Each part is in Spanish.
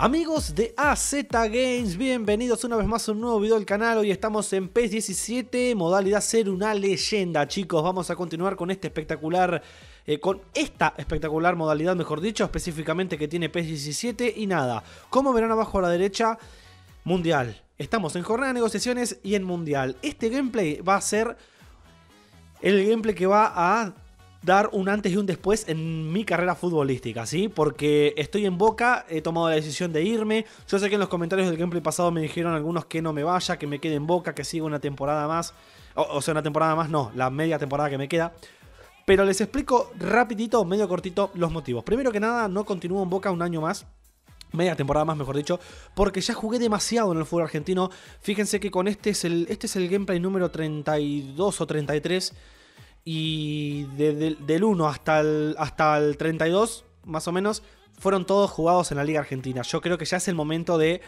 Amigos de AZ Games, bienvenidos una vez más a un nuevo video del canal. Hoy estamos en PES 17, modalidad ser una leyenda, chicos. Vamos a continuar con este espectacular, eh, con esta espectacular modalidad, mejor dicho, específicamente que tiene PES 17. Y nada, como verán abajo a la derecha, Mundial. Estamos en jornada de negociaciones y en Mundial. Este gameplay va a ser el gameplay que va a dar un antes y un después en mi carrera futbolística, ¿sí? Porque estoy en Boca, he tomado la decisión de irme. Yo sé que en los comentarios del gameplay pasado me dijeron algunos que no me vaya, que me quede en Boca, que siga una temporada más. O, sea, una temporada más, no, la media temporada que me queda. Pero les explico rapidito, medio cortito, los motivos. Primero que nada, no continúo en Boca un año más media temporada más, mejor dicho, porque ya jugué demasiado en el fútbol argentino. Fíjense que con este es el, este es el gameplay número 32 o 33 y del 1 hasta el, hasta el 32, más o menos, fueron todos jugados en la Liga Argentina. Yo creo que ya es el momento de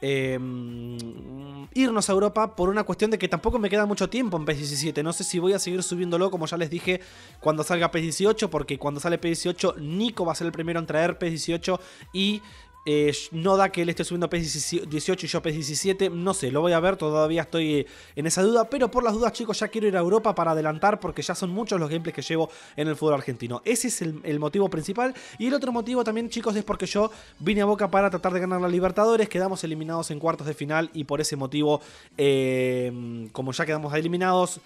em, irnos a Europa por una cuestión de que tampoco me queda mucho tiempo en p 17. No sé si voy a seguir subiéndolo, como ya les dije, cuando salga p 18, porque cuando sale p 18, Nico va a ser el primero en traer p 18 y eh, no da que él esté subiendo a 18 y yo a 17. No sé, lo voy a ver. Todavía estoy eh, en esa duda. Pero por las dudas, chicos, ya quiero ir a Europa para adelantar. Porque ya son muchos los gameplays que llevo en el fútbol argentino. Ese es el, motivo principal. Y el otro motivo también, chicos, es porque yo vine a Boca para tratar de ganar la Libertadores. Quedamos eliminados en cuartos de final. Y por ese motivo, eh, como ya quedamos eliminados,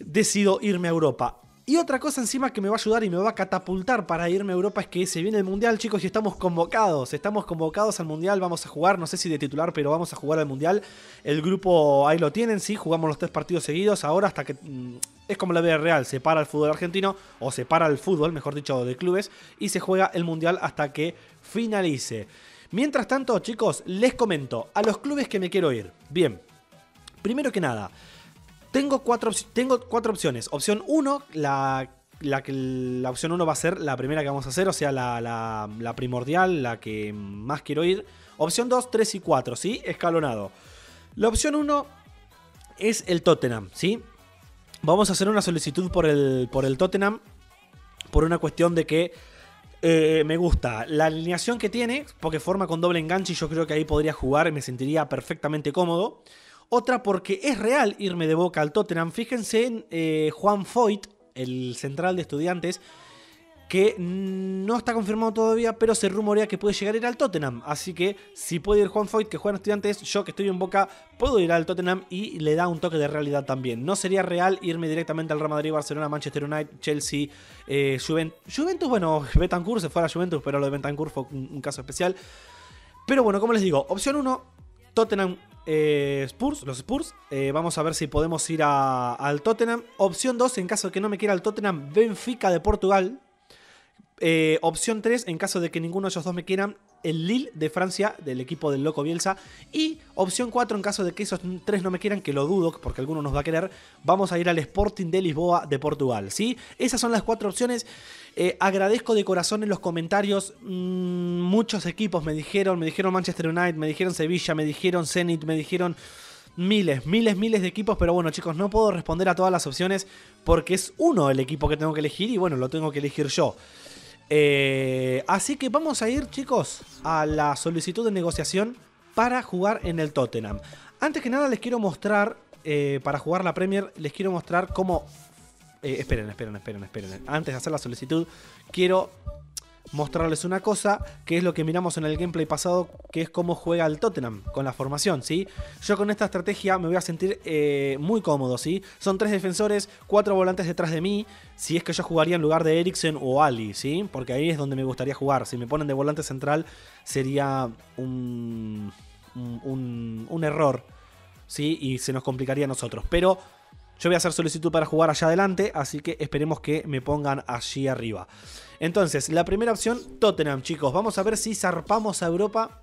decido irme a Europa. Y otra cosa encima que me va a ayudar y me va a catapultar para irme a Europa es que se viene el Mundial, chicos, y estamos convocados. Estamos convocados al Mundial, vamos a jugar, no sé si de titular, pero vamos a jugar al Mundial. El grupo ahí lo tienen, sí, jugamos los tres partidos seguidos, ahora hasta que... Mm, es como la vida real, se para el fútbol argentino, o se para el fútbol, mejor dicho, de clubes, y se juega el Mundial hasta que finalice. Mientras tanto, chicos, les comento a los clubes que me quiero ir. Bien, primero que nada... Tengo cuatro, tengo cuatro opciones. Opción 1, la, la, opción 1 va a ser la primera que vamos a hacer, o sea, la, primordial, la que más quiero ir. Opción 2, 3 y 4, ¿sí? Escalonado. La opción 1 es el Tottenham, ¿sí? Vamos a hacer una solicitud por el, por el Tottenham por una cuestión de que eh, me gusta la alineación que tiene, porque forma con doble enganche y yo creo que ahí podría jugar y me sentiría perfectamente cómodo. Otra porque es real irme de boca al Tottenham. Fíjense en eh, Juan Foyt, el central de estudiantes, que no está confirmado todavía, pero se rumorea que puede llegar a ir al Tottenham. Así que si puede ir Juan Foyt, que juega en estudiantes, yo que estoy en Boca, puedo ir al Tottenham y le da un toque de realidad también. No sería real irme directamente al Real Madrid, Barcelona, Manchester United, Chelsea, eh, Juventus. Juventus, bueno, Betancourt se fue a Juventus, pero lo de Betancourt fue un, un caso especial. Pero bueno, como les digo, opción 1, Tottenham eh, Spurs, los Spurs. Eh, vamos a ver si podemos ir a, al Tottenham. Opción 2, en caso de que no me quiera el Tottenham, Benfica de Portugal. Eh, opción 3, en caso de que ninguno de esos dos me quieran, el Lille de Francia, del equipo del Loco Bielsa. Y opción 4, en caso de que esos tres no me quieran, que lo dudo, porque alguno nos va a querer, vamos a ir al Sporting de Lisboa de Portugal. ¿sí? Esas son las cuatro opciones. Eh, agradezco de corazón en los comentarios. Mm, muchos equipos me dijeron, me dijeron Manchester United, me dijeron Sevilla, me dijeron Zenit, me dijeron miles, miles, miles de equipos, pero bueno chicos, no puedo responder a todas las opciones porque es uno el equipo que tengo que elegir y bueno, lo tengo que elegir yo. Eh, así que vamos a ir, chicos, a la solicitud de negociación para jugar en el Tottenham. Antes que nada les quiero mostrar, eh, para jugar la Premier, les quiero mostrar cómo... Eh, esperen, esperen, esperen, esperen. Antes de hacer la solicitud, quiero mostrarles una cosa, que es lo que miramos en el gameplay pasado, que es cómo juega el Tottenham con la formación, ¿sí? Yo con esta estrategia me voy a sentir eh, muy cómodo, ¿sí? Son tres defensores, cuatro volantes detrás de mí, si es que yo jugaría en lugar de Eriksen o Ali, ¿sí? Porque ahí es donde me gustaría jugar. Si me ponen de volante central sería un, un, un error, ¿sí? Y se nos complicaría a nosotros. Pero yo voy a hacer solicitud para jugar allá adelante, así que esperemos que me pongan allí arriba. Entonces, la primera opción, Tottenham, chicos. Vamos a ver si zarpamos a Europa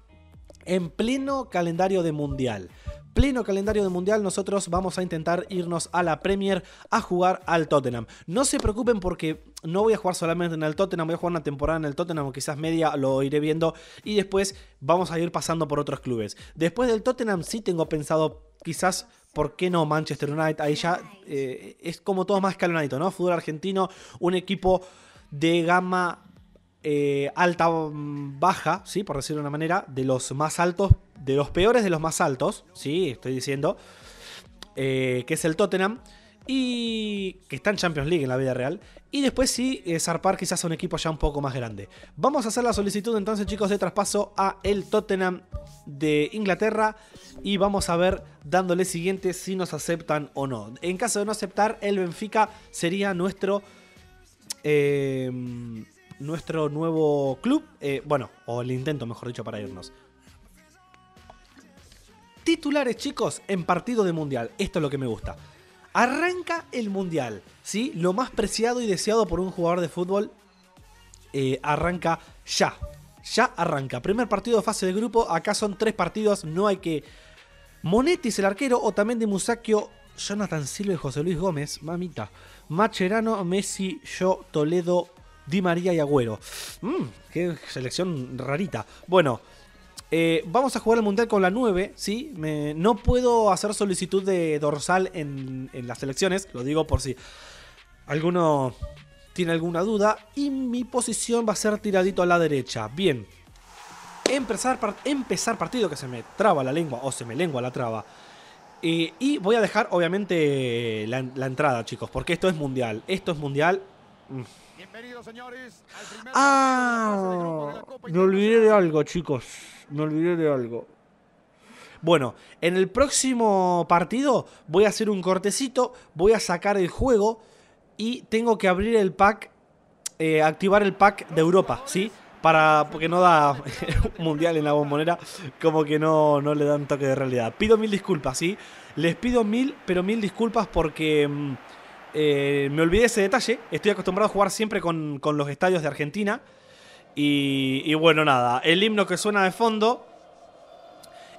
en pleno calendario de Mundial pleno calendario de mundial, nosotros vamos a intentar irnos a la Premier a jugar al Tottenham. No se preocupen porque no voy a jugar solamente en el Tottenham, voy a jugar una temporada en el Tottenham, quizás media lo iré viendo y después vamos a ir pasando por otros clubes. Después del Tottenham sí tengo pensado quizás ¿por qué no Manchester United? Ahí ya eh, es como todo más escalonadito, ¿no? Fútbol argentino, un equipo de gama eh, alta, mm, baja, ¿sí? Por decirlo de una manera, de los más altos, de los peores de los más altos, ¿sí? Estoy diciendo, eh, que es el Tottenham y que están en Champions League en la vida real. Y después sí eh, zarpar quizás a un equipo ya un poco más grande. Vamos a hacer la solicitud entonces chicos de traspaso a el Tottenham de Inglaterra y vamos a ver dándole siguiente si nos aceptan o no. En caso de no aceptar, el Benfica sería nuestro... Eh, nuestro nuevo club, eh, bueno, o el intento mejor dicho para irnos. Titulares chicos en partido de mundial, esto es lo que me gusta. Arranca el Mundial, ¿sí? Lo más preciado y deseado por un jugador de fútbol eh, arranca ya. Ya arranca. Primer partido de fase de grupo. Acá son tres partidos. No hay que. Monetis, el arquero, o también de Musacchio, Jonathan Silva y José Luis Gómez. Mamita. Macherano, Messi, yo, Toledo, Di María y Agüero. Mmm, qué selección rarita. Bueno, eh, vamos a jugar el mundial con la 9, ¿sí? no puedo hacer solicitud de dorsal en, las elecciones, lo digo por si alguno tiene alguna duda. Y mi posición va a ser tiradito a la derecha. Bien. Empezar, empezar partido que se me traba la lengua o se me lengua la traba. Eh, y voy a dejar, obviamente, la, entrada, chicos, porque esto es mundial. Esto es mundial. Mm. Bienvenidos, señores, ah, me olvidé de algo, chicos. Me olvidé de algo. Bueno, en el próximo partido voy a hacer un cortecito, voy a sacar el juego y tengo que abrir el pack, eh, activar el pack de Europa, ¿sí? Para, porque no da mundial en la bombonera, como que no, no le dan toque de realidad. Pido mil disculpas, ¿sí? Les pido mil, pero mil disculpas porque... Mm, eh, me olvidé ese detalle. Estoy acostumbrado a jugar siempre con, los estadios de Argentina. Y, bueno, nada, el himno que suena de fondo.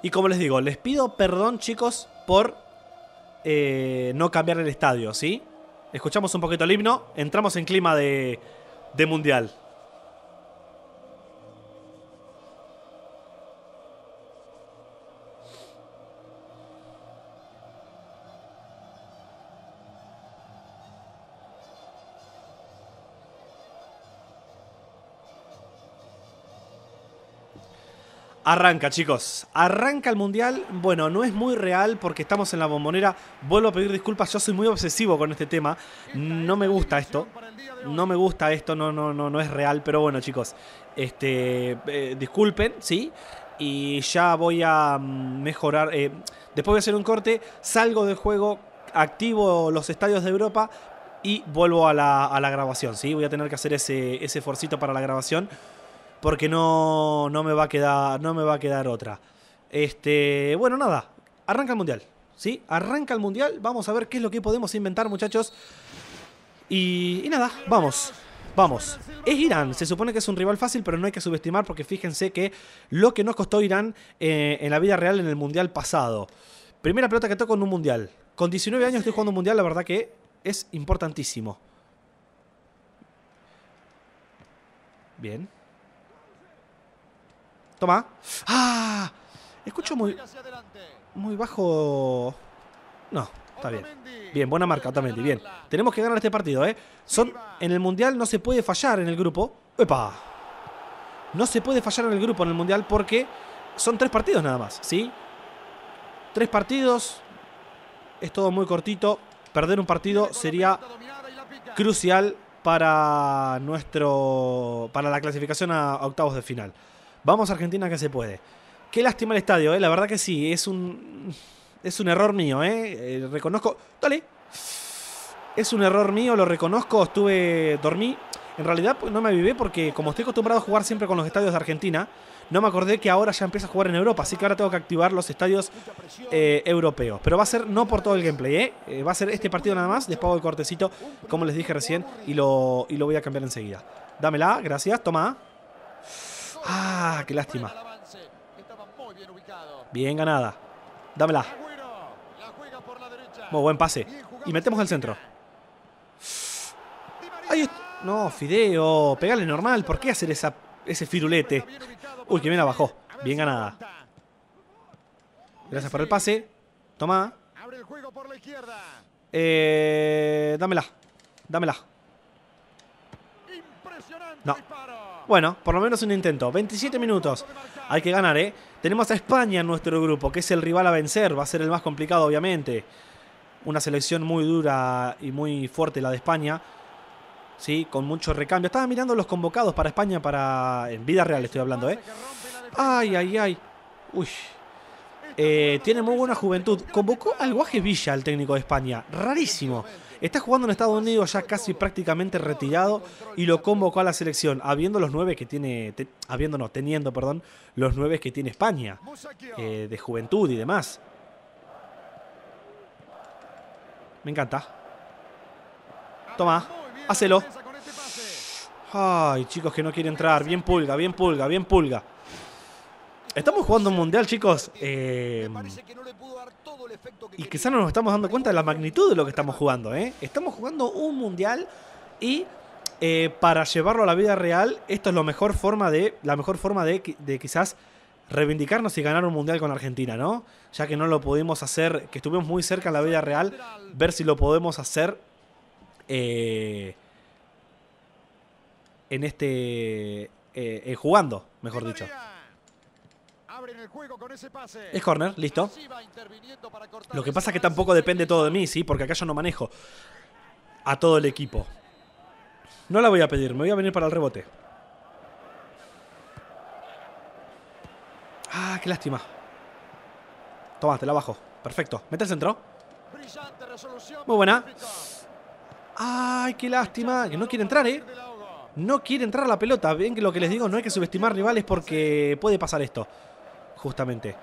Y como les digo, les pido perdón, chicos, por eh, no cambiar el estadio, ¿sí? Escuchamos un poquito el himno, entramos en clima de mundial. Arranca, chicos. Arranca el Mundial. Bueno, no es muy real porque estamos en la bombonera. Vuelvo a pedir disculpas, yo soy muy obsesivo con este tema. No me gusta esto. No me gusta esto, no, no, no, no es real. Pero bueno, chicos, este, eh, disculpen, ¿sí? Y ya voy a mm, mejorar. Eh, después voy a hacer un corte, salgo del juego, activo los estadios de Europa y vuelvo a la, grabación, ¿sí? Voy a tener que hacer ese, ese forcito para la grabación porque no, no, me va a quedar, no me va a quedar otra. Este, bueno, nada, arranca el mundial. ¿sí? Arranca el mundial, vamos a ver qué es lo que podemos inventar, muchachos. Y, y nada, vamos. Vamos, es Irán, se supone que es un rival fácil, pero no hay que subestimar porque fíjense que lo que nos costó Irán eh, en la vida real en el Mundial pasado. Primera pelota que toco en un Mundial. Con 19 años estoy jugando un Mundial, la verdad que es importantísimo. Bien. Toma. ¡Ah! Escucho muy. Muy bajo. No, está bien. Bien, buena marca, Otamendi. Bien. Tenemos que ganar este partido, ¿eh? Son, en el Mundial no se puede fallar en el grupo. ¡Epa! No se puede fallar en el grupo en el Mundial porque son tres partidos nada más, ¿sí? Tres partidos. Es todo muy cortito. Perder un partido sería crucial para nuestro. para la clasificación a octavos de final. Vamos a Argentina que se puede. Qué lástima el estadio, ¿eh? la verdad que sí, es un, es un error mío, ¿eh? eh reconozco. Dale. Es un error mío, lo reconozco, estuve. dormí. En realidad pues, no me avivé porque como estoy acostumbrado a jugar siempre con los estadios de Argentina, no me acordé que ahora ya empieza a jugar en Europa, así que ahora tengo que activar los estadios eh, europeos. Pero va a ser no por todo el gameplay, ¿eh? eh va a ser este partido nada más, les pago el cortecito, como les dije recién, y lo, y lo voy a cambiar enseguida. Dámela, gracias, toma. Ah, qué lástima. Bien ganada. Dámela. Muy buen pase. Y metemos al centro. No, Fideo. pegarle normal. ¿Por qué hacer esa, ese firulete? Uy, que bien la bajó. Bien ganada. Gracias por el pase. Toma. Eh, dámela. Dámela. No. Bueno, por lo menos un intento. 27 minutos. Hay que ganar, ¿eh? Tenemos a España en nuestro grupo, que es el rival a vencer. Va a ser el más complicado, obviamente. Una selección muy dura y muy fuerte la de España. Sí, con mucho recambio. Estaba mirando los convocados para España para... En vida real estoy hablando, ¿eh? Ay, ay, ay. Uy. Eh, tiene muy buena juventud. Convocó al Guaje Villa, el técnico de España. Rarísimo. Está jugando en Estados Unidos ya casi prácticamente retirado y lo convocó a la selección, habiendo los nueve que tiene, habiendo no, teniendo, perdón, los nueve que tiene España, eh, de juventud y demás. Me encanta. Toma, hacelo. Ay, chicos, que no quiere entrar. Bien pulga, bien pulga, bien pulga. Estamos jugando un mundial, chicos. Eh, y quizás no nos estamos dando cuenta de la magnitud de lo que estamos jugando. ¿eh? Estamos jugando un mundial y eh, para llevarlo a la vida real, esto es la mejor forma de, la mejor forma de, quizás reivindicarnos y ganar un mundial con Argentina, ¿no? Ya que no lo pudimos hacer, que estuvimos muy cerca en la vida real, ver si lo podemos hacer eh, en este eh, jugando, mejor dicho. Es corner, listo. Lo que pasa es que tampoco depende todo de mí, ¿sí? Porque acá yo no manejo a todo el equipo. No la voy a pedir, me voy a venir para el rebote. Ah, qué lástima. Toma, te la bajo. Perfecto. Mete el centro. Muy buena. Ay, qué lástima. Que ¿eh? no quiere entrar, ¿eh? No quiere entrar la pelota. Ven que lo que les digo, no hay que subestimar rivales porque puede pasar esto justamente.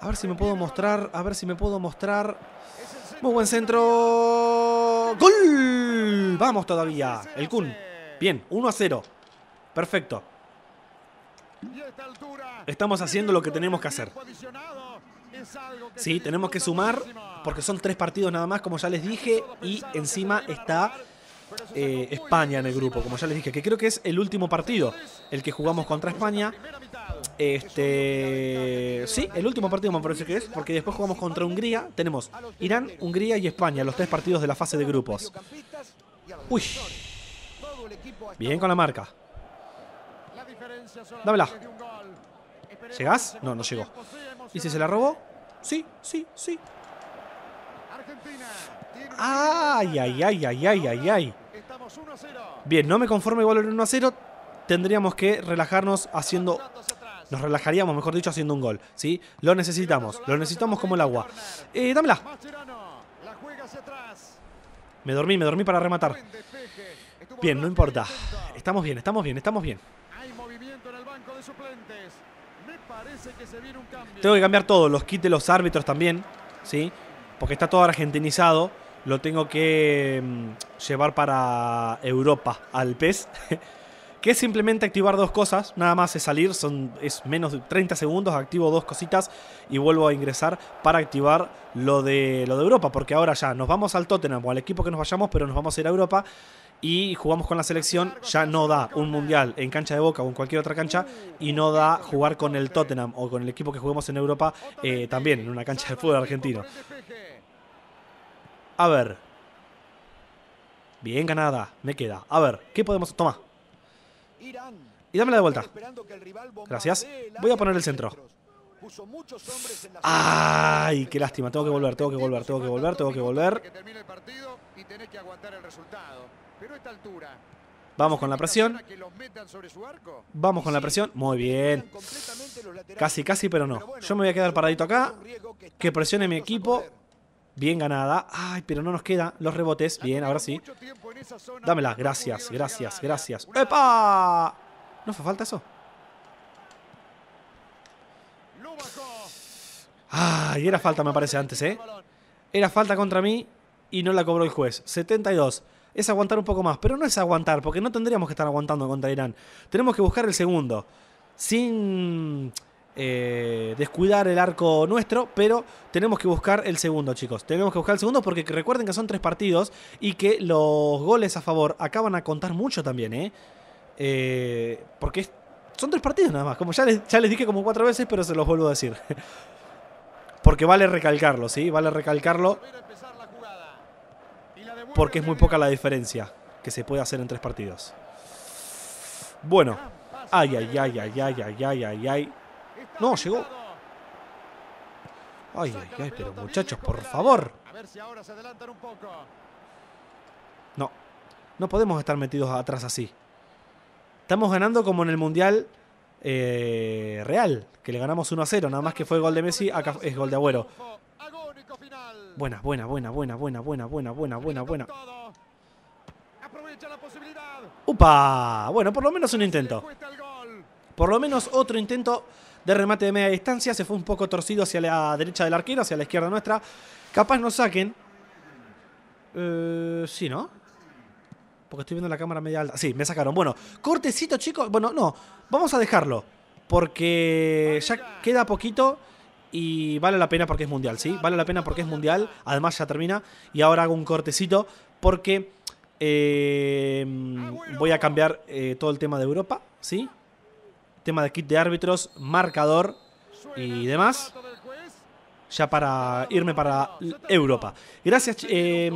A ver si me puedo mostrar, a ver si me puedo mostrar. Muy buen centro. ¡Gol! Vamos todavía. El Kun. Bien, 1 a 0. Perfecto. Estamos haciendo lo que tenemos que hacer. Sí, tenemos que sumar porque son tres partidos nada más, como ya les dije, y encima está eh, España en el grupo, como ya les dije, que creo que es el último partido, el que jugamos contra España. Este, sí, el último partido me parece que es, porque después jugamos contra Hungría. Tenemos Irán, Hungría y España, los tres partidos de la fase de grupos. Uy, bien con la marca. Dámela. ¿Llegás? No, no llegó. ¿Y si se la robó? Sí, sí, sí. ¡Ay, ay, ay, ay, ay, ay, ay! Bien, no me conformo igual en 1 a 0. Tendríamos que relajarnos haciendo. Nos relajaríamos, mejor dicho, haciendo un gol. ¿sí? Lo necesitamos. Lo necesitamos como el agua. Eh, dámela. Me dormí, me dormí para rematar. Bien, no importa. Estamos bien, estamos bien, estamos bien. Tengo que cambiar todo, los kits de los árbitros también, ¿sí? Porque está todo argentinizado lo tengo que mm, llevar para Europa, al PES. que es simplemente activar dos cosas, nada más es salir, son, es menos de 30 segundos, activo dos cositas y vuelvo a ingresar para activar lo de, lo de Europa, porque ahora ya nos vamos al Tottenham o al equipo que nos vayamos, pero nos vamos a ir a Europa y jugamos con la selección, ya no da un mundial en cancha de Boca o en cualquier otra cancha y no da jugar con el Tottenham o con el equipo que juguemos en Europa eh, también en una cancha de fútbol argentino. A ver. Bien ganada, me queda. A ver, ¿qué podemos...? tomar? Y dámela de vuelta. Gracias. Voy a poner el centro. Ay, qué lástima. Tengo que volver, tengo que volver, tengo que volver, tengo que volver. Vamos con la presión. Vamos con la presión. Muy bien. Casi, casi, pero no. Yo me voy a quedar paradito acá. Que presione mi equipo. Bien ganada. Ay, pero no nos quedan los rebotes. Bien, ahora sí. Dámela. Gracias, gracias, gracias. ¡Epa! ¿No fue falta eso? Ay, era falta me parece antes, ¿eh? Era falta contra mí y no la cobró el juez. 72. Es aguantar un poco más, pero no es aguantar, porque no tendríamos que estar aguantando contra Irán. Tenemos que buscar el segundo. Sin eh, descuidar el arco nuestro, pero tenemos que buscar el segundo, chicos. Tenemos que buscar el segundo porque recuerden que son tres partidos y que los goles a favor acaban a contar mucho también, ¿eh? eh porque son tres partidos nada más. Como ya ya les dije como cuatro veces, pero se los vuelvo a decir. porque vale recalcarlo, ¿sí? Vale recalcarlo. Porque es muy poca la diferencia que se puede hacer en tres partidos. Bueno. Ay, ay, ay, ay, ay, ay, ay, ay, ay. No, llegó. Ay, ay, ay, pero muchachos, por favor. No, no podemos estar metidos atrás así. Estamos ganando como en el Mundial eh, Real, que le ganamos 1 a 0, nada más que fue gol de Messi, acá es gol de Agüero. Buena, buena, buena, buena, buena, buena, buena, buena, buena, buena. ¡Upa! Bueno, por lo menos un intento por lo menos otro intento de remate de media distancia. Se fue un poco torcido hacia la derecha del arquero, hacia la izquierda nuestra. Capaz nos saquen. Eh, sí, ¿no? Porque estoy viendo la cámara media alta. Sí, me sacaron. Bueno, cortecito, chicos. Bueno, no. Vamos a dejarlo. Porque ya queda poquito. Y vale la pena porque es mundial, ¿sí? Vale la pena porque es mundial. Además ya termina. Y ahora hago un cortecito. Porque eh, voy a cambiar eh, todo el tema de Europa, ¿sí? tema de kit de árbitros, marcador y demás. Ya para irme para Europa. Gracias, eh,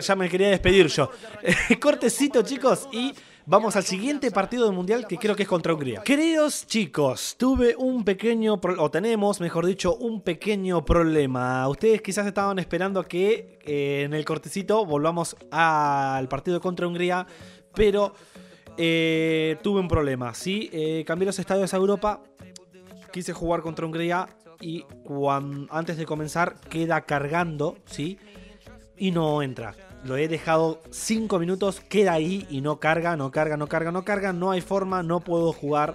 ya me quería despedir yo. Cortecito, chicos, y vamos al siguiente partido del Mundial que creo que es contra Hungría. Queridos chicos, tuve un pequeño, o tenemos, mejor dicho, un pequeño problema. Ustedes quizás estaban esperando que eh, en el cortecito volvamos al partido contra Hungría, pero eh, tuve un problema. Sí, eh, cambié los estadios a Europa. Quise jugar contra Hungría y antes de comenzar queda cargando, ¿sí? Y no entra. Lo he dejado 5 minutos, queda ahí y no carga, no carga, no carga, no carga. No hay forma, no puedo jugar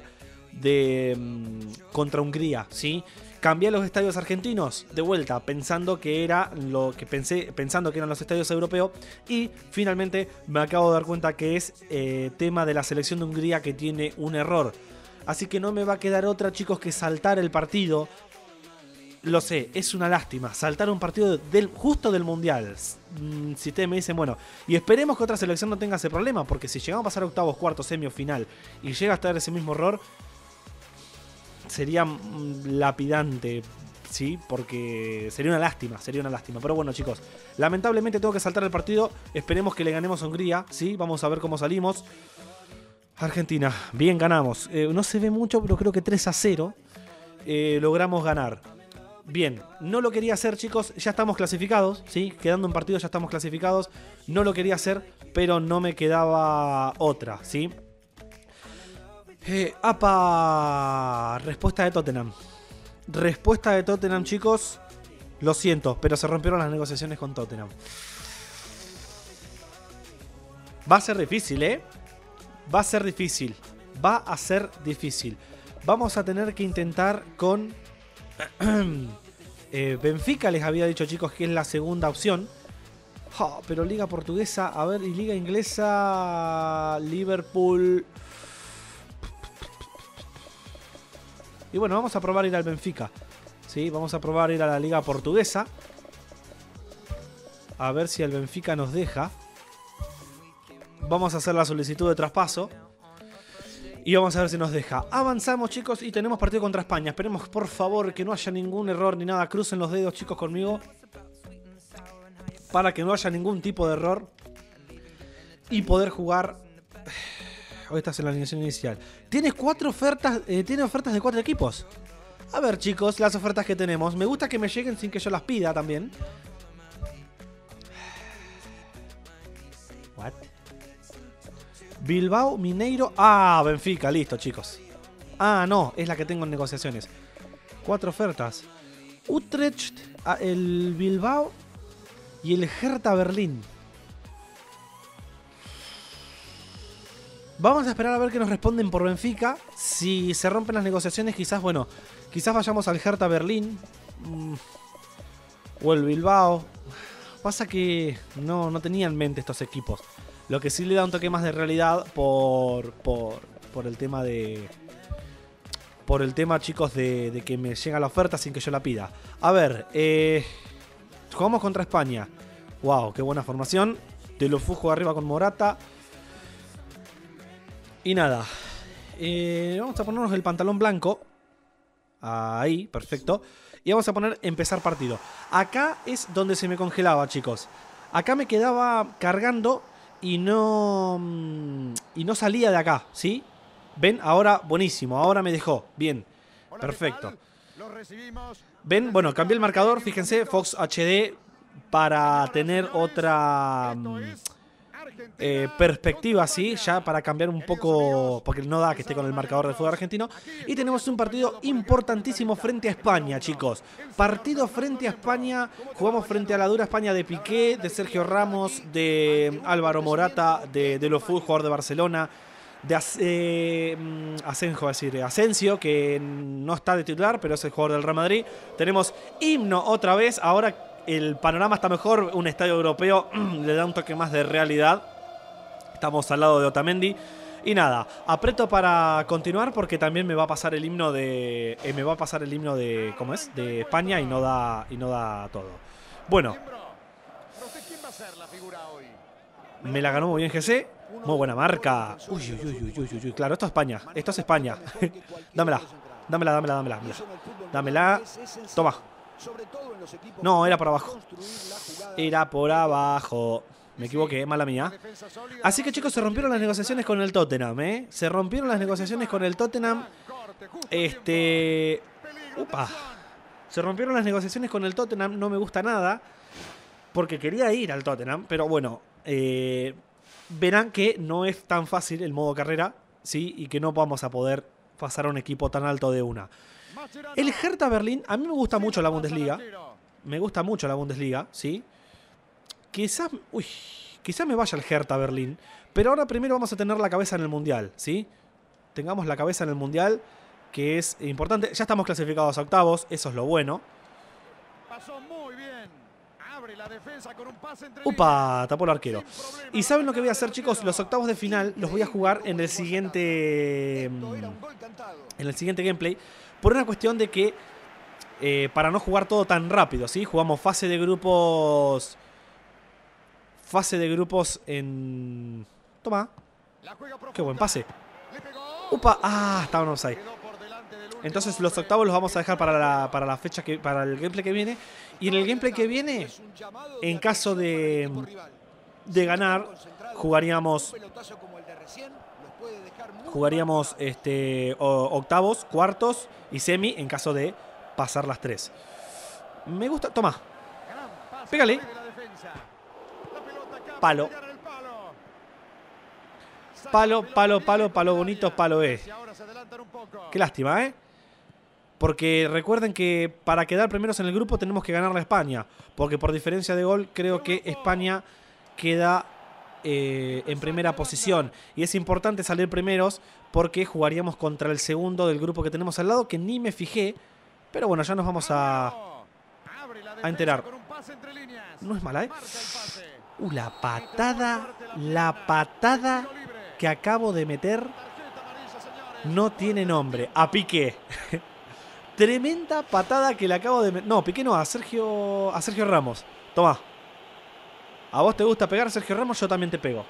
de mm, contra Hungría, ¿sí? Cambié los estadios argentinos de vuelta, pensando que era lo que pensé, pensando que eran los estadios europeos y finalmente me acabo de dar cuenta que es eh, tema de la selección de Hungría que tiene un error. Así que no me va a quedar otra, chicos, que saltar el partido. Lo sé, es una lástima. Saltar un partido justo del Mundial. Mm, si ustedes me dicen, bueno, y esperemos que otra selección no tenga ese problema, porque si llegamos a pasar octavos, cuartos, semio, final y llega a estar ese mismo error, sería mm, lapidante, ¿sí? Porque sería una lástima, sería una lástima. Pero bueno, chicos, lamentablemente tengo que saltar el partido. Esperemos que le ganemos a Hungría, ¿sí? Vamos a ver cómo salimos. Argentina, bien ganamos. Eh, no se ve mucho, pero creo que 3 a 0 eh, logramos ganar. Bien, no lo quería hacer, chicos. Ya estamos clasificados, ¿sí? Quedando un partido, ya estamos clasificados. No lo quería hacer, pero no me quedaba otra, ¿sí? Eh, apa. Respuesta de Tottenham. Respuesta de Tottenham, chicos. Lo siento, pero se rompieron las negociaciones con Tottenham. Va a ser difícil, ¿eh? Va a ser difícil. Va a ser difícil. Vamos a tener que intentar con... Eh, Benfica les había dicho, chicos, que es la segunda opción. pero Liga Portuguesa, a ver, y Liga Inglesa, Liverpool... Y bueno, vamos a probar ir al Benfica. ¿sí? Vamos a probar ir a la Liga Portuguesa. A ver si el Benfica nos deja. Vamos a hacer la solicitud de traspaso. Y vamos a ver si nos deja. Avanzamos, chicos, y tenemos partido contra España. Esperemos, por favor, que no haya ningún error ni nada. Crucen los dedos, chicos, conmigo. Para que no haya ningún tipo de error. Y poder jugar estás en la alineación inicial. Tienes cuatro ofertas, eh, tiene ofertas de cuatro equipos. A ver, chicos, las ofertas que tenemos. Me gusta que me lleguen sin que yo las pida también. What? Bilbao, Mineiro. Ah, Benfica, listo, chicos. Ah, no, es la que tengo en negociaciones. Cuatro ofertas. Utrecht, ah, el Bilbao y el Hertha Berlín. Vamos a esperar a ver qué nos responden por Benfica. Si se rompen las negociaciones, quizás, bueno, quizás vayamos al Hertha Berlín. Mm, o el Bilbao. Pasa que no, no tenía en mente estos equipos. Lo que sí le da un toque más de realidad por, por, por el tema de. Por el tema, chicos, de, que me llega la oferta sin que yo la pida. A ver, eh, jugamos contra España. ¡Wow! ¡Qué buena formación! De fujo arriba con Morata. Y nada, eh, vamos a ponernos el pantalón blanco. Ahí, perfecto. Y vamos a poner empezar partido. Acá es donde se me congelaba, chicos. Acá me quedaba cargando y no mm, y no salía de acá, ¿sí? Ven, ahora buenísimo, ahora me dejó. Bien. Perfecto. Ven, bueno, cambié el marcador, fíjense, Fox HD para tener otra mm, eh, perspectiva, sí, ya para cambiar un poco, porque no da que esté con el marcador del fútbol argentino. Y tenemos un partido importantísimo frente a España, chicos. Partido frente a España, jugamos frente a la dura España de Piqué, de Sergio Ramos, de Álvaro Morata, de, de los Fútbol, jugador de Barcelona de eh, mm, Asenjo, decir, Asensio, que no está de titular, pero es el jugador del Real Madrid. Tenemos himno otra vez, ahora el panorama está mejor, un estadio europeo le da un toque más de realidad. Estamos al lado de Otamendi. Y nada, aprieto para continuar porque también me va a pasar el himno de. Eh, me va a pasar el himno de. ¿Cómo es? De España y no da. Y no da todo. Bueno. Me la ganó muy bien GC. Muy buena marca. Uy, uy, uy, uy, uy, uy. Claro, esto es España. Esto es España. dámela. Dámela, dámela, dámela. Dámela. Toma todo No, era por abajo. Era por abajo. Me equivoqué, mala mía. Así que chicos, se rompieron las negociaciones con el Tottenham, ¿eh? Se rompieron las negociaciones con el Tottenham. Este... Se rompieron las negociaciones con el Tottenham, no me gusta nada. Porque quería ir al Tottenham, pero bueno. Eh, verán que no es tan fácil el modo carrera, ¿sí? Y que no vamos a poder pasar a un equipo tan alto de una. El Hertha Berlín, a mí me gusta mucho la Bundesliga. Me gusta mucho la Bundesliga, ¿sí? Quizás, uy, quizás me vaya el Hertha Berlín. Pero ahora primero vamos a tener la cabeza en el Mundial, ¿sí? Tengamos la cabeza en el Mundial, que es importante. Ya estamos clasificados a octavos, eso es lo bueno. Pasó muy Upa, tapó el arquero. y saben lo que voy a hacer, chicos, los octavos de final los voy a jugar en el siguiente en el siguiente gameplay por una cuestión de que eh, para no jugar todo tan rápido, ¿sí? Jugamos fase de grupos. Fase de grupos en. Toma. Qué buen pase. Upa. Ah, estábamos ahí. Entonces los octavos los vamos a dejar para la, para la fecha que. para el gameplay que viene. Y en el gameplay que viene, en caso de. de ganar, jugaríamos Jugaríamos este, octavos, cuartos y semi en caso de pasar las tres. Me gusta. Toma. Pégale. Palo. Palo, palo, palo, palo bonito, palo E. Qué lástima, ¿eh? Porque recuerden que para quedar primeros en el grupo tenemos que ganar a España. Porque por diferencia de gol creo que España queda eh, en primera posición. Y es importante salir primeros porque jugaríamos contra el segundo del grupo que tenemos al lado, que ni me fijé. Pero bueno, ya nos vamos a, a enterar. No es mala, ¿eh? Uh, la patada, la patada que acabo de meter no tiene nombre. A Piqué. Tremenda patada que le acabo de meter. No, Piqué no, a Sergio, a Sergio Ramos. Toma, a vos te gusta pegar, Sergio Ramos, yo también te pego.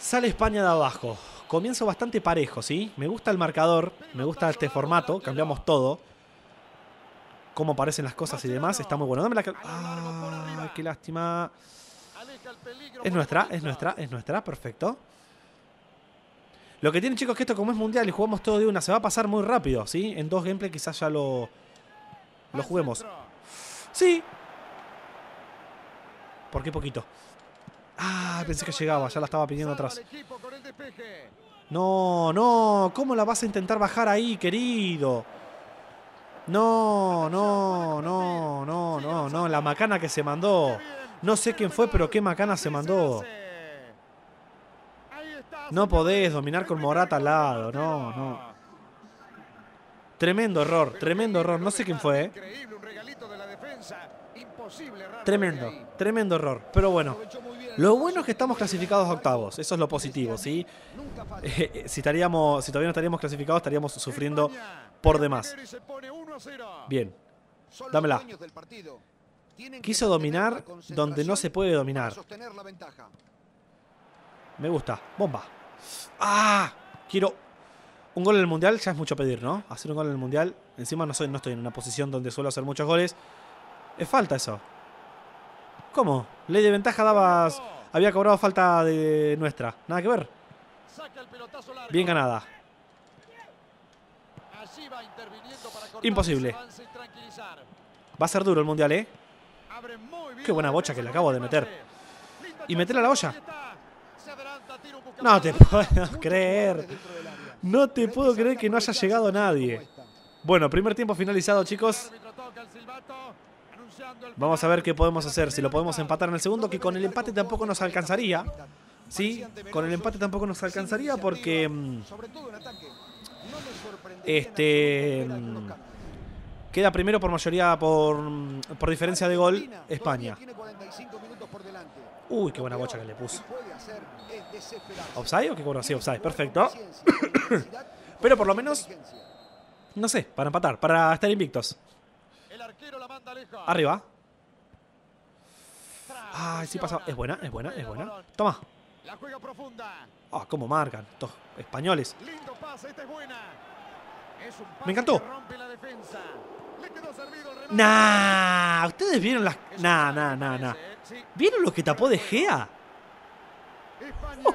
Sale España de abajo. Comienzo bastante parejo, ¿sí? Me gusta el marcador, me gusta este formato, cambiamos todo. Cómo aparecen las cosas y demás, está muy bueno. Dame la... Ah, qué lástima. Es nuestra, es nuestra, es nuestra, perfecto. Lo que tiene, chicos, que esto como es mundial y jugamos todo de una, se va a pasar muy rápido, ¿sí? En dos gameplays quizás ya lo, lo juguemos. Sí, ¿Por qué poquito? Ah, pensé que llegaba, ya la estaba pidiendo atrás. No, no, ¿cómo la vas a intentar bajar ahí, querido? No, no, no, no, no, no, la macana que se mandó. No sé quién fue, pero qué macana se mandó. No podés dominar con Morata al lado, no, no. Tremendo error, tremendo error. No sé quién fue. ¿eh? Tremendo, tremendo error. Pero bueno, lo bueno es que estamos clasificados a octavos. Eso es lo positivo, ¿sí? Eh, eh, si, estaríamos, si todavía no estaríamos clasificados, estaríamos sufriendo por demás. Bien, dámela. Quiso dominar donde no se puede dominar. Me gusta. Bomba. ¡Ah! Quiero... Un gol en el Mundial ya es mucho pedir, ¿no? Hacer un gol en el Mundial. Encima no, soy, no estoy en una posición donde suelo hacer muchos goles. Es falta eso. ¿Cómo? Ley de ventaja dabas... Había cobrado falta de nuestra. Nada que ver. Bien ganada. Imposible. Va a ser duro el Mundial, ¿eh? Qué buena bocha que le acabo de meter. Y meter a la olla. No te puedo creer. No te puedo creer que no haya llegado nadie. Bueno, primer tiempo finalizado, chicos. Vamos a ver qué podemos hacer. Si lo podemos empatar en el segundo, que con el empate tampoco nos alcanzaría. Sí, con el empate tampoco nos alcanzaría porque... Mm, este... Mm, queda primero por mayoría, mm, por, diferencia de gol, España. Uy, qué buena bocha que le puso. ¿Offside o qué bueno? Sí, offside. Perfecto. Pero por lo menos, no sé, para empatar, para estar invictos. Arriba. Ay, sí pasa. Es buena, es buena, es buena. Toma. Ah, cómo marcan estos españoles. Me encantó. Nah, ustedes vieron las Nah, nah, nah, nah. ¿eh? ¿Vieron lo que tapó de Gea? Oh.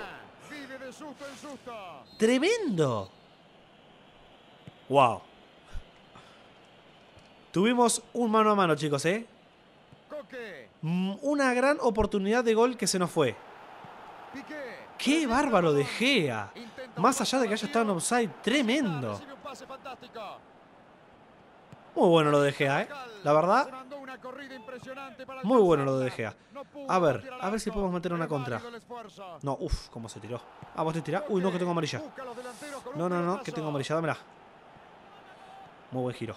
Tremendo. Wow. Tuvimos un mano a mano, chicos, ¿eh? Mm, una gran oportunidad de gol que se nos fue. ¡Qué bárbaro de Gea! Más allá de que haya estado en offside, tremendo. Muy bueno lo de Gea, ¿eh? La verdad. Muy bueno lo de Gea. A ver, a ver si podemos meter una contra. No, uff, cómo se tiró. Ah, vos te tirás. Uy, no, que tengo amarilla. No, no, no, que tengo amarilla, dámela. Muy buen giro.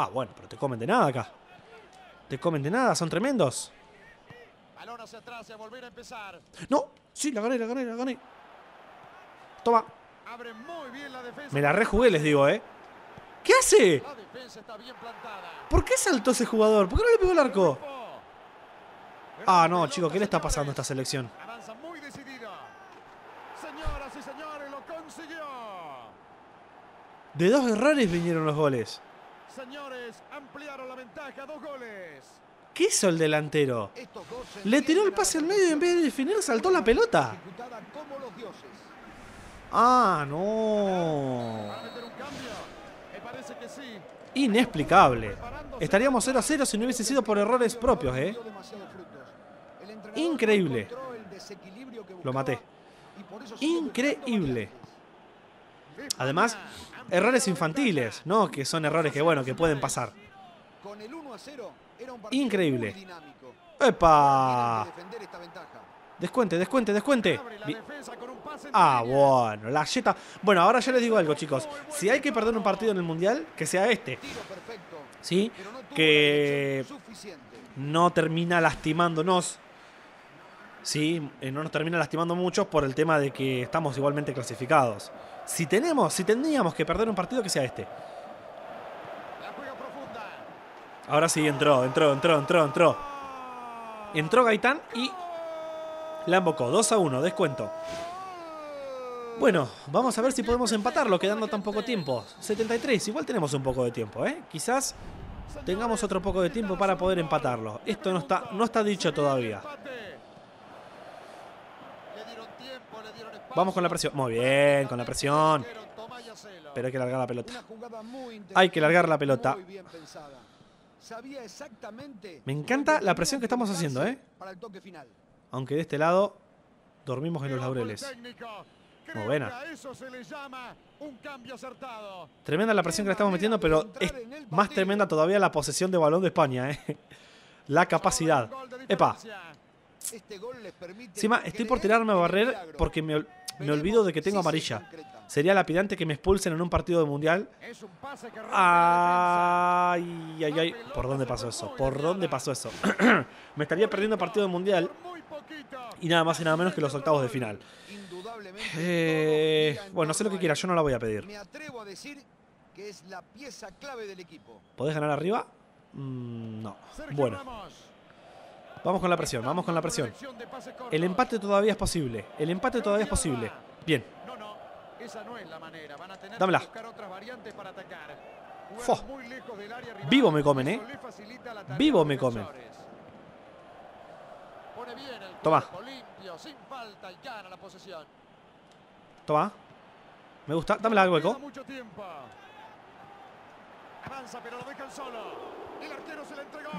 Ah, bueno, pero te comen de nada acá. Te comen de nada, son tremendos. No, sí, la gané, la gané, la gané. Toma. Me la rejugué, les digo, ¿eh? ¿Qué hace? ¿Por qué saltó ese jugador? ¿Por qué no le pegó el arco? Ah, no, chicos, ¿qué le está pasando a esta selección? De dos errores vinieron los goles. Señores, ampliaron la ventaja, dos goles. ¿Qué hizo el delantero? Le tiró el pase al medio y en vez de definir saltó la pelota. Ah, no. Inexplicable. Estaríamos 0 a 0 si no hubiese sido por errores propios, ¿eh? Increíble. Lo maté. Increíble. Además, errores infantiles, ¿no? Que son errores que, bueno, que pueden pasar. Increíble. ¡Epa! Descuente, descuente, descuente. Ah, bueno, la yeta. Bueno, ahora ya les digo algo, chicos. Si hay que perder un partido en el Mundial, que sea este. ¿Sí? Que no termina lastimándonos. ¿Sí? Eh, no nos termina lastimando mucho por el tema de que estamos igualmente clasificados. Si tenemos, si tendríamos que perder un partido, que sea este. Ahora sí, entró, entró, entró, entró, entró. Entró Gaitán y la embocó. 2 a 1, descuento. Bueno, vamos a ver si podemos empatarlo quedando tan poco tiempo. 73, igual tenemos un poco de tiempo, ¿eh? Quizás tengamos otro poco de tiempo para poder empatarlo. Esto no está, no está dicho todavía. Vamos con la presión. Muy bien, con la presión. Pero hay que largar la pelota. Hay que largar la pelota. Me encanta la presión que estamos haciendo, ¿eh? Aunque de este lado dormimos en los laureles. Muy buena. Tremenda la presión que le estamos metiendo, pero es más tremenda todavía la posesión de balón de España, ¿eh? La capacidad. ¡Epa! Este Encima, estoy por tirarme a barrer porque me, me olvido de que tengo amarilla. Sería lapidante que me expulsen en un partido de mundial. Ay, ay, ay. ¿Por dónde pasó eso? ¿Por dónde pasó eso? me estaría perdiendo partido de mundial. Y nada más y nada menos que los octavos de final. Eh, bueno, sé lo que quiera, yo no la voy a pedir. ¿Podés ganar arriba? Mm, no. Bueno. Vamos con la presión, vamos con la presión. El empate todavía es posible. El empate todavía es posible. Bien. Dámela. Vivo me comen, ¿eh? Vivo me comen. Toma. Toma. Me gusta. Dámela al hueco.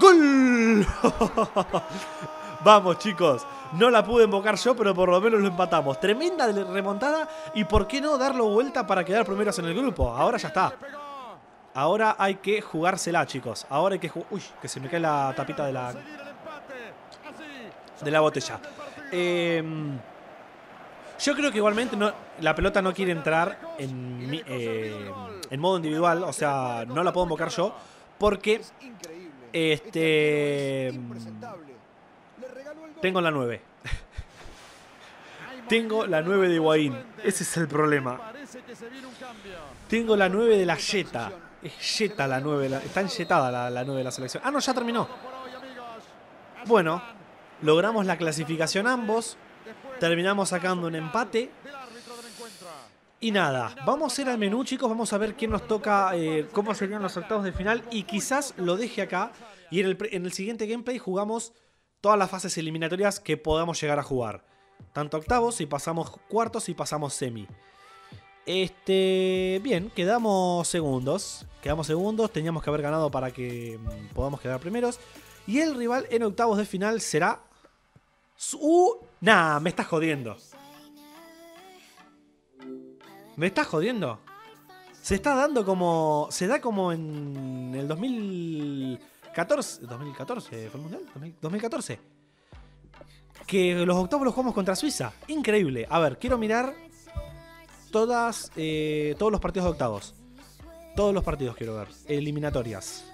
¡Gol! Vamos, chicos. No la pude invocar yo, pero por lo menos lo empatamos. Tremenda remontada. Y por qué no darlo vuelta para quedar primeros en el grupo. Ahora ya está. Ahora hay que jugársela, chicos. Ahora hay que Uy, que se me cae la tapita de la. De la botella. Eh. Yo creo que igualmente no, la pelota no quiere entrar eh, en, modo individual, o sea, no la puedo invocar yo, porque este tengo la 9. tengo la 9 de Higuaín. Ese es el problema. Tengo la 9 de la Jeta. Es la 9. está enjetada la, la 9 de la selección. Ah, no, ya terminó. Bueno, logramos la clasificación ambos. Terminamos sacando un empate. Y nada, vamos a ir al menú, chicos. Vamos a ver quién nos toca, eh, cómo serían los octavos de final. Y quizás lo deje acá. Y en el, siguiente gameplay jugamos todas las fases eliminatorias que podamos llegar a jugar. Tanto octavos, si pasamos cuartos, y pasamos semi. Este. Bien, quedamos segundos. Quedamos segundos. Teníamos que haber ganado para que mm, podamos quedar primeros. Y el rival en octavos de final será Uh, nah, me estás jodiendo. ¿Me estás jodiendo? Se está dando como. Se da como en el 2014. ¿2014 fue el mundial? 2014. Que los octavos los jugamos contra Suiza. Increíble. A ver, quiero mirar todas, eh, todos los partidos de octavos. Todos los partidos quiero ver. Eliminatorias.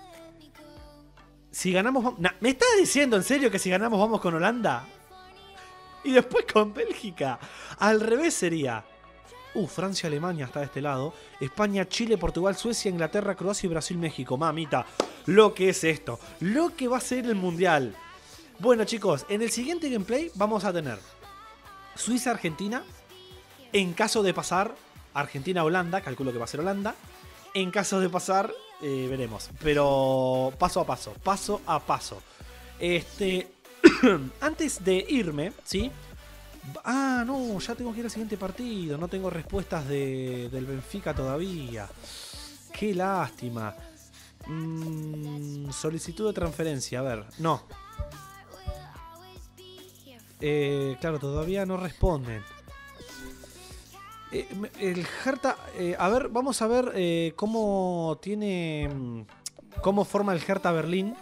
Si ganamos. ¿Me estás diciendo en serio que si ganamos vamos con Holanda? Y después con Bélgica. Al revés sería. Uh, Francia, Alemania está de este lado. España, Chile, Portugal, Suecia, Inglaterra, Croacia y Brasil, México. Mamita, lo que es esto. Lo que va a ser el mundial. Bueno, chicos, en el siguiente gameplay vamos a tener Suiza, Argentina. En caso de pasar, Argentina, Holanda. Calculo que va a ser Holanda. En caso de pasar, eh, veremos. Pero paso a paso, paso a paso. Este, Antes de irme, ¿sí? Ah, no, ya tengo que ir al siguiente partido. No tengo respuestas del Benfica todavía. Qué lástima. Mm, solicitud de transferencia, a ver. No. Eh, claro, todavía no responden. Eh, el Hertha, eh, a ver, vamos a ver cómo tiene, mm, cómo forma el Hertha Berlín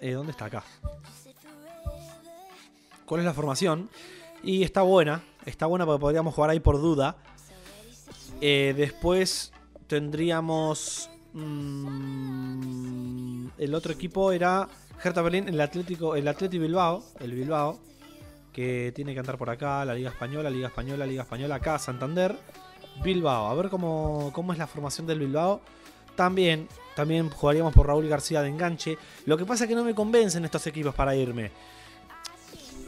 Eh, ¿dónde está acá? ¿Cuál es la formación? Y está buena, está buena porque podríamos jugar ahí por duda. Eh, después tendríamos... Mm, el otro equipo era Hertha Berlín, el Atlético, el Atlético Bilbao, el Bilbao, que tiene que andar por acá, la Liga Española, Liga Española, Liga Española, acá Santander, Bilbao. A ver cómo, cómo es la formación del Bilbao. También también jugaríamos por Raúl García de enganche. Lo que pasa es que no me convencen estos equipos para irme.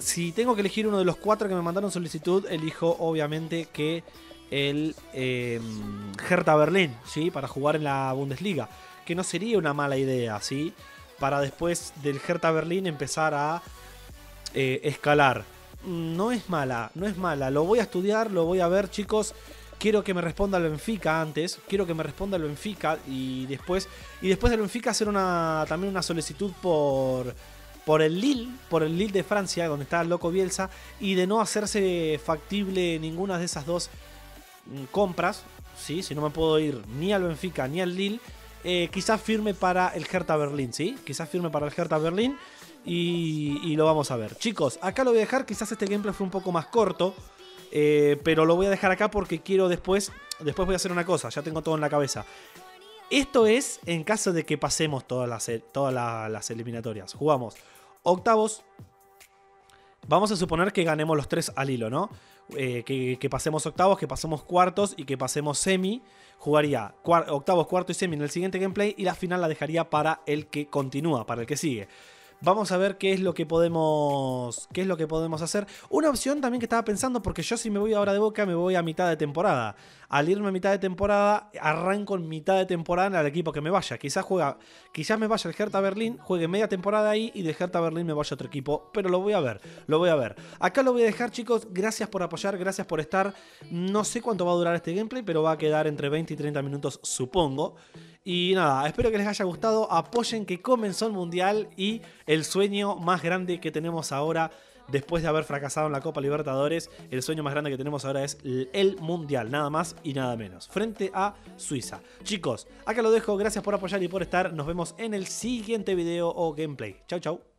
Si tengo que elegir uno de los cuatro que me mandaron solicitud, elijo obviamente que el eh, Hertha Berlín, ¿sí? Para jugar en la Bundesliga. Que no sería una mala idea, ¿sí? Para después del Hertha Berlín empezar a eh, escalar. Mm, no es mala, no es mala. Lo voy a estudiar, lo voy a ver, chicos quiero que me responda el Benfica antes, quiero que me responda el Benfica y después y después del Benfica hacer una también una solicitud por por el Lille, por el Lille de Francia, donde está el loco Bielsa y de no hacerse factible ninguna de esas dos mm, compras, ¿sí? si no me puedo ir ni al Benfica ni al Lille, eh, quizás firme para el Hertha Berlín, ¿sí? Quizás firme para el Hertha Berlín y, y lo vamos a ver. Chicos, acá lo voy a dejar, quizás este gameplay fue un poco más corto, eh, pero lo voy a dejar acá porque quiero después. Después voy a hacer una cosa, ya tengo todo en la cabeza. Esto es en caso de que pasemos todas las, eh, todas las, eliminatorias. Jugamos octavos. Vamos a suponer que ganemos los tres al hilo, ¿no? Eh, que, pasemos octavos, que pasemos cuartos y que pasemos semi. Jugaría octavos, cuarto y semi en el siguiente gameplay y la final la dejaría para el que continúa, para el que sigue. Vamos a ver qué es lo que podemos. qué es lo que podemos hacer. Una opción también que estaba pensando, porque yo si me voy ahora de boca, me voy a mitad de temporada. Al irme a mitad de temporada, arranco en mitad de temporada al equipo que me vaya. Quizás juega. Quizás me vaya el Hertha Berlin, juegue media temporada ahí y de Hertha Berlín me vaya otro equipo. Pero lo voy a ver, lo voy a ver. Acá lo voy a dejar, chicos. Gracias por apoyar, gracias por estar. No sé cuánto va a durar este gameplay, pero va a quedar entre 20 y 30 minutos, supongo. Y nada, espero que les haya gustado. Apoyen que comenzó el Mundial y el sueño más grande que tenemos ahora después de haber fracasado en la Copa Libertadores, el sueño más grande que tenemos ahora es el Mundial, nada más y nada menos, frente a Suiza. Chicos, acá lo dejo, gracias por apoyar y por estar, nos vemos en el siguiente video o gameplay. Chau chau.